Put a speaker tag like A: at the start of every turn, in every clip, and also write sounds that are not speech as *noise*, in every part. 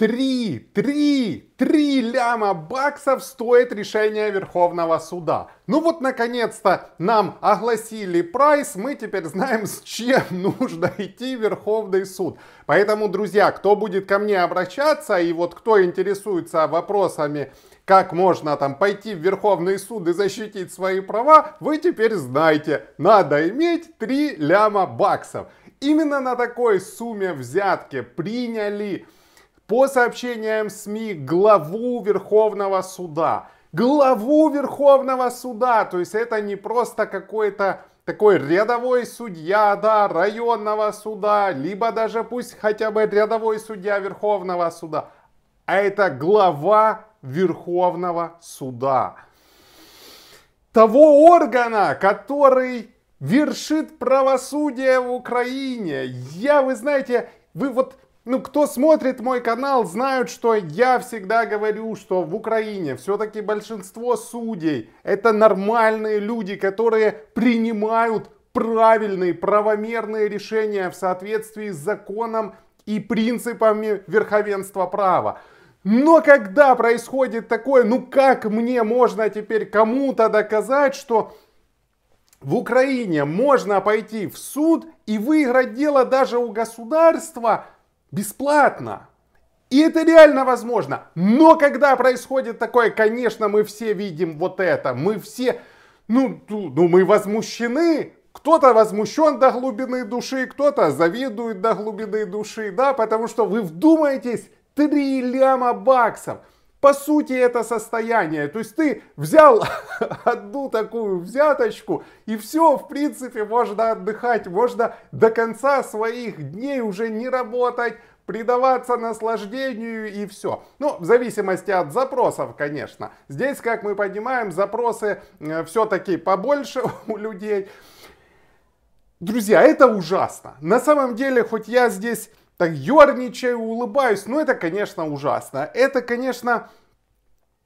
A: Три, три, три ляма баксов стоит решение Верховного суда. Ну вот, наконец-то нам огласили прайс, мы теперь знаем, с чем *laughs* нужно идти в Верховный суд. Поэтому, друзья, кто будет ко мне обращаться и вот кто интересуется вопросами как можно там пойти в Верховный суд и защитить свои права, вы теперь знаете. Надо иметь три ляма баксов. Именно на такой сумме взятки приняли по сообщениям СМИ, главу Верховного суда. Главу Верховного суда! То есть это не просто какой-то такой рядовой судья, да, районного суда, либо даже пусть хотя бы рядовой судья Верховного суда, а это глава Верховного суда. Того органа, который вершит правосудие в Украине. Я, вы знаете, вы вот ну, кто смотрит мой канал, знают, что я всегда говорю, что в Украине все-таки большинство судей это нормальные люди, которые принимают правильные, правомерные решения в соответствии с законом и принципами верховенства права. Но когда происходит такое, ну как мне можно теперь кому-то доказать, что в Украине можно пойти в суд и выиграть дело даже у государства, бесплатно. И это реально возможно. Но когда происходит такое, конечно, мы все видим вот это. Мы все, ну, ну мы возмущены. Кто-то возмущен до глубины души, кто-то завидует до глубины души, да, потому что вы вдумаетесь, 3 ляма баксов по сути, это состояние. То есть ты взял *laughs* одну такую взяточку, и все, в принципе, можно отдыхать, можно до конца своих дней уже не работать, предаваться наслаждению и все. Ну, в зависимости от запросов, конечно. Здесь, как мы понимаем, запросы э, все-таки побольше *laughs* у людей. Друзья, это ужасно. На самом деле, хоть я здесь так ерничаю, улыбаюсь. Ну, это, конечно, ужасно. Это, конечно,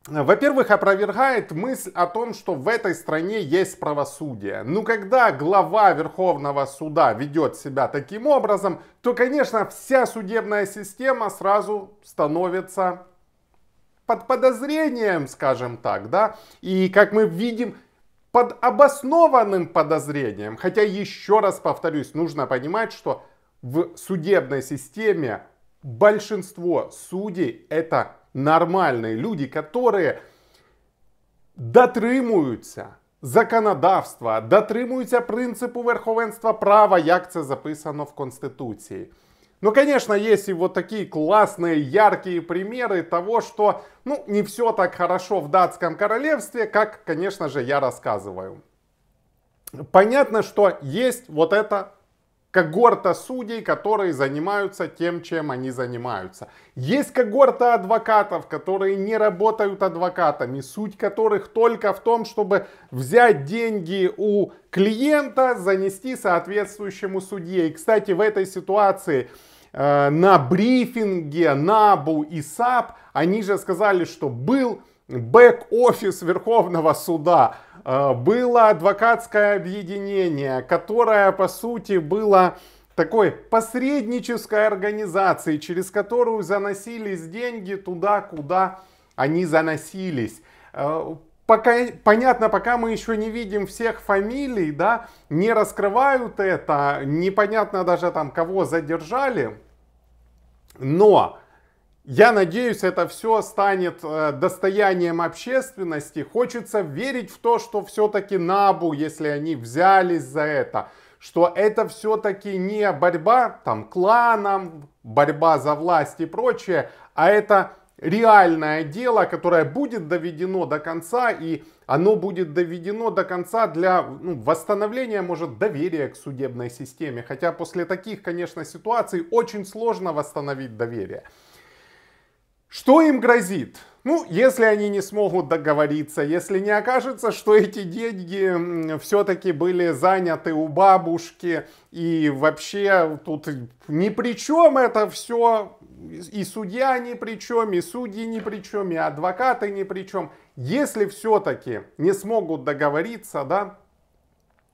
A: во-первых, опровергает мысль о том, что в этой стране есть правосудие. Ну, когда глава Верховного суда ведет себя таким образом, то, конечно, вся судебная система сразу становится под подозрением, скажем так, да, и как мы видим, под обоснованным подозрением. Хотя, еще раз повторюсь, нужно понимать, что в судебной системе большинство судей это нормальные люди, которые дотримуются законодавства, дотримуются принципу верховенства права, як це записано в Конституции. Ну, конечно, есть и вот такие классные, яркие примеры того, что, ну, не все так хорошо в датском королевстве, как, конечно же, я рассказываю. Понятно, что есть вот эта когорта судей, которые занимаются тем, чем они занимаются. Есть когорта адвокатов, которые не работают адвокатами, суть которых только в том, чтобы взять деньги у клиента, занести соответствующему судье. И, кстати, в этой ситуации э, на брифинге НАБУ и САП они же сказали, что был бэк-офис Верховного суда. А, было адвокатское объединение, которое, по сути, было такой посреднической организацией, через которую заносились деньги туда, куда они заносились. А, пока, понятно, пока мы еще не видим всех фамилий, да, не раскрывают это, непонятно даже там, кого задержали, но я надеюсь, это все станет э, достоянием общественности. Хочется верить в то, что все-таки НАБУ, если они взялись за это, что это все-таки не борьба там кланам, борьба за власть и прочее, а это реальное дело, которое будет доведено до конца, и оно будет доведено до конца для ну, восстановления, может, доверия к судебной системе. Хотя после таких, конечно, ситуаций очень сложно восстановить доверие. Что им грозит? Ну, если они не смогут договориться, если не окажется, что эти деньги все-таки были заняты у бабушки, и вообще тут ни при чем это все, и судья ни при чем, и судьи ни при чем, и адвокаты ни при чем. Если все-таки не смогут договориться, да,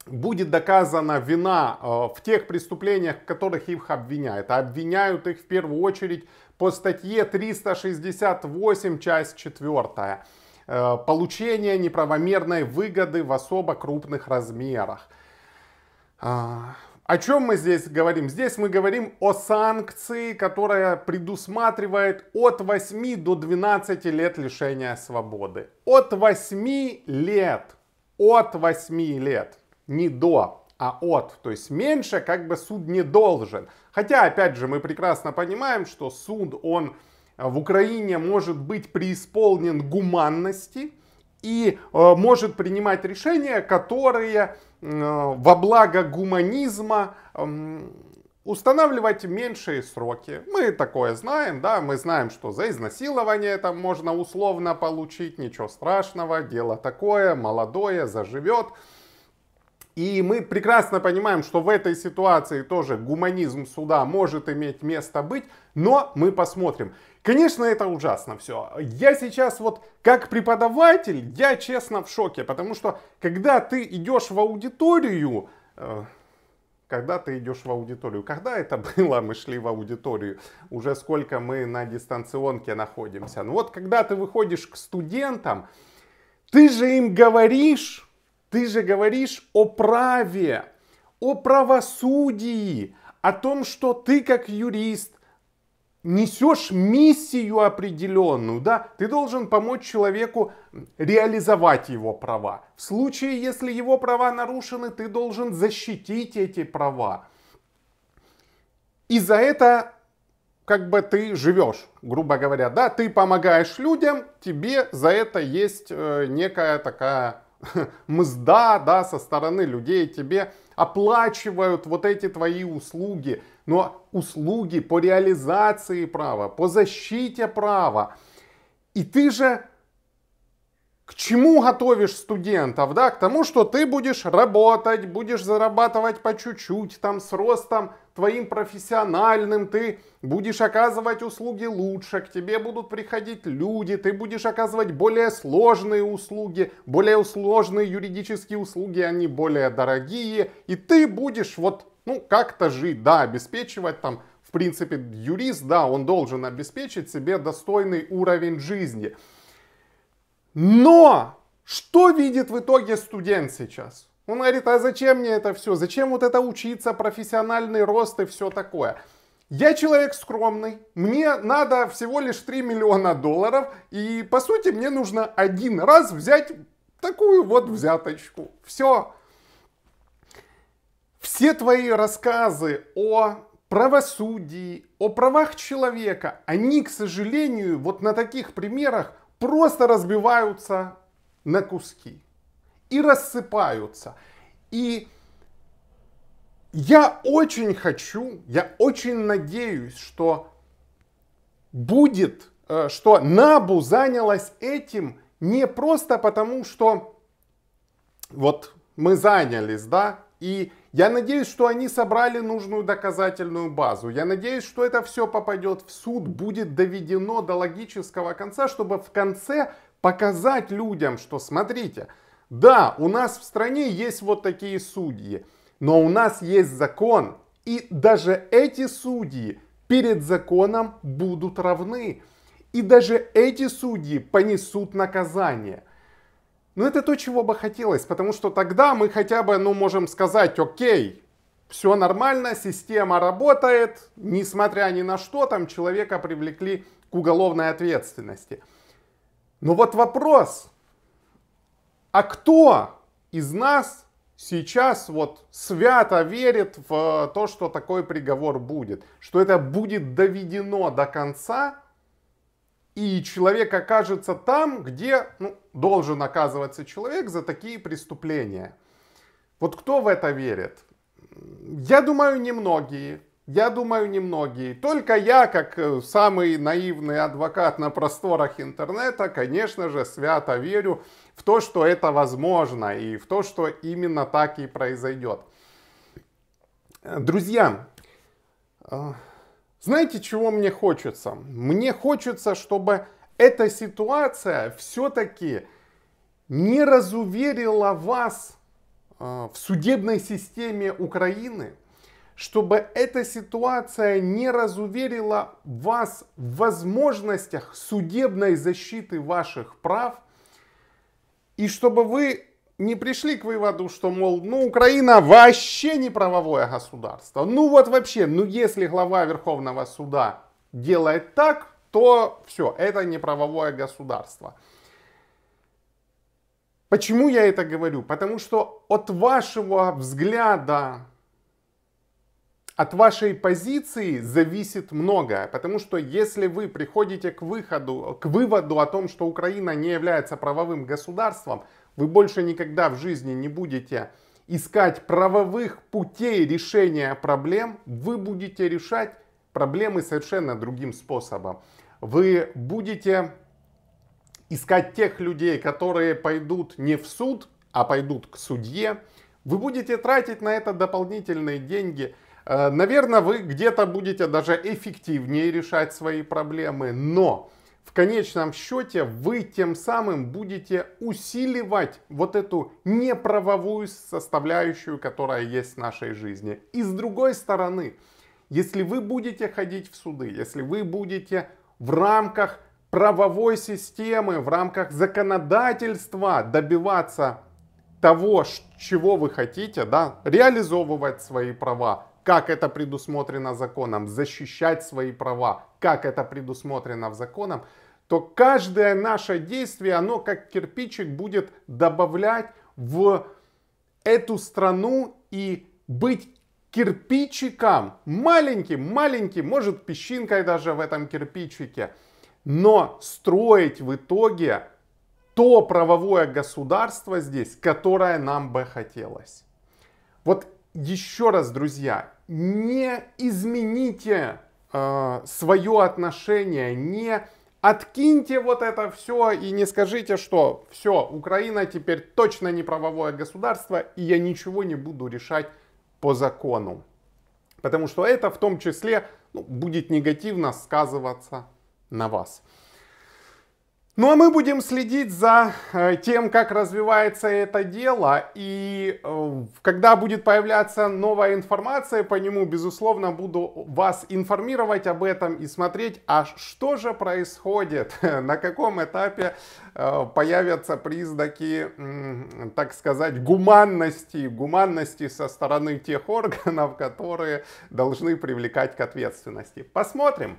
A: будет доказана вина э, в тех преступлениях, в которых их обвиняют. А обвиняют их в первую очередь по статье 368, часть 4. Э, получение неправомерной выгоды в особо крупных размерах. А, о чем мы здесь говорим? Здесь мы говорим о санкции, которая предусматривает от 8 до 12 лет лишения свободы. От 8 лет. От 8 лет. Не до а от, то есть меньше как бы суд не должен. Хотя, опять же, мы прекрасно понимаем, что суд, он э, в Украине может быть преисполнен гуманности и э, может принимать решения, которые э, во благо гуманизма э, устанавливать меньшие сроки. Мы такое знаем, да, мы знаем, что за изнасилование там можно условно получить, ничего страшного, дело такое, молодое, заживет. И мы прекрасно понимаем, что в этой ситуации тоже гуманизм суда может иметь место быть, но мы посмотрим. Конечно, это ужасно все. Я сейчас вот как преподаватель, я честно в шоке, потому что когда ты идешь в аудиторию, э, когда ты идешь в аудиторию, когда это *laughs* было, мы шли в аудиторию, уже сколько мы на дистанционке находимся. Ну вот когда ты выходишь к студентам, ты же им говоришь, ты же говоришь о праве, о правосудии, о том, что ты как юрист несешь миссию определенную, да, ты должен помочь человеку реализовать его права. В случае, если его права нарушены, ты должен защитить эти права. И за это как бы ты живешь, грубо говоря, да, ты помогаешь людям, тебе за это есть э, некая такая *laughs* мзда, да, со стороны людей тебе оплачивают вот эти твои услуги, но услуги по реализации права, по защите права. И ты же к чему готовишь студентов, да, к тому, что ты будешь работать, будешь зарабатывать по чуть-чуть, там, с ростом твоим профессиональным, ты будешь оказывать услуги лучше, к тебе будут приходить люди, ты будешь оказывать более сложные услуги, более сложные юридические услуги, они более дорогие, и ты будешь вот, ну, как-то жить, да, обеспечивать там в принципе, юрист, да, он должен обеспечить себе достойный уровень жизни. Но что видит в итоге студент сейчас? Он говорит, а зачем мне это все? Зачем вот это учиться, профессиональный рост и все такое? Я человек скромный, мне надо всего лишь 3 миллиона долларов, и по сути мне нужно один раз взять такую вот взяточку. Все. Все твои рассказы о правосудии, о правах человека, они, к сожалению, вот на таких примерах просто разбиваются на куски и рассыпаются. И я очень хочу, я очень надеюсь, что будет, э, что Набу занялась этим не просто потому, что вот мы занялись, да, и я надеюсь, что они собрали нужную доказательную базу. Я надеюсь, что это все попадет в суд, будет доведено до логического конца, чтобы в конце показать людям, что смотрите, да, у нас в стране есть вот такие судьи, но у нас есть закон, и даже эти судьи перед законом будут равны. И даже эти судьи понесут наказание. Но это то, чего бы хотелось, потому что тогда мы хотя бы, ну, можем сказать, окей, все нормально, система работает, несмотря ни на что, там человека привлекли к уголовной ответственности. Но вот вопрос, а кто из нас сейчас вот свято верит в э, то, что такой приговор будет, что это будет доведено до конца, и человек окажется там, где ну, должен оказываться человек за такие преступления. Вот кто в это верит? Я думаю, немногие. Я думаю, немногие. Только я, как э, самый наивный адвокат на просторах интернета, конечно же, свято верю в то, что это возможно и в то, что именно так и произойдет. Друзья, э, знаете, чего мне хочется? Мне хочется, чтобы эта ситуация все-таки не разуверила вас э, в судебной системе Украины – чтобы эта ситуация не разуверила вас в возможностях судебной защиты ваших прав, и чтобы вы не пришли к выводу, что, мол, ну, Украина вообще не правовое государство. Ну вот вообще, ну если глава Верховного суда делает так, то все, это не правовое государство. Почему я это говорю? Потому что от вашего взгляда от вашей позиции зависит многое, потому что если вы приходите к выходу, к выводу о том, что Украина не является правовым государством, вы больше никогда в жизни не будете искать правовых путей решения проблем, вы будете решать проблемы совершенно другим способом. Вы будете искать тех людей, которые пойдут не в суд, а пойдут к судье. Вы будете тратить на это дополнительные деньги – Э, Наверное, вы где-то будете даже эффективнее решать свои проблемы, но в конечном счете вы тем самым будете усиливать вот эту неправовую составляющую, которая есть в нашей жизни. И с другой стороны, если вы будете ходить в суды, если вы будете в рамках правовой системы, в рамках законодательства добиваться того, чего вы хотите, да, реализовывать свои права, как это предусмотрено законом, защищать свои права, как это предусмотрено в законом, то каждое наше действие, оно как кирпичик будет добавлять в эту страну и быть кирпичиком, маленьким, маленьким, может песчинкой даже в этом кирпичике, но строить в итоге то правовое государство здесь, которое нам бы хотелось. Вот еще раз, друзья, не измените э, свое отношение, не откиньте вот это все и не скажите, что все, Украина теперь точно не правовое государство, и я ничего не буду решать по закону. Потому что это в том числе ну, будет негативно сказываться на вас. Ну а мы будем следить за э, тем, как развивается это дело. И э, когда будет появляться новая информация по нему, безусловно, буду вас информировать об этом и смотреть, а что же происходит, *laughs* на каком этапе э, появятся признаки, так сказать, гуманности, гуманности со стороны тех органов, которые должны привлекать к ответственности. Посмотрим.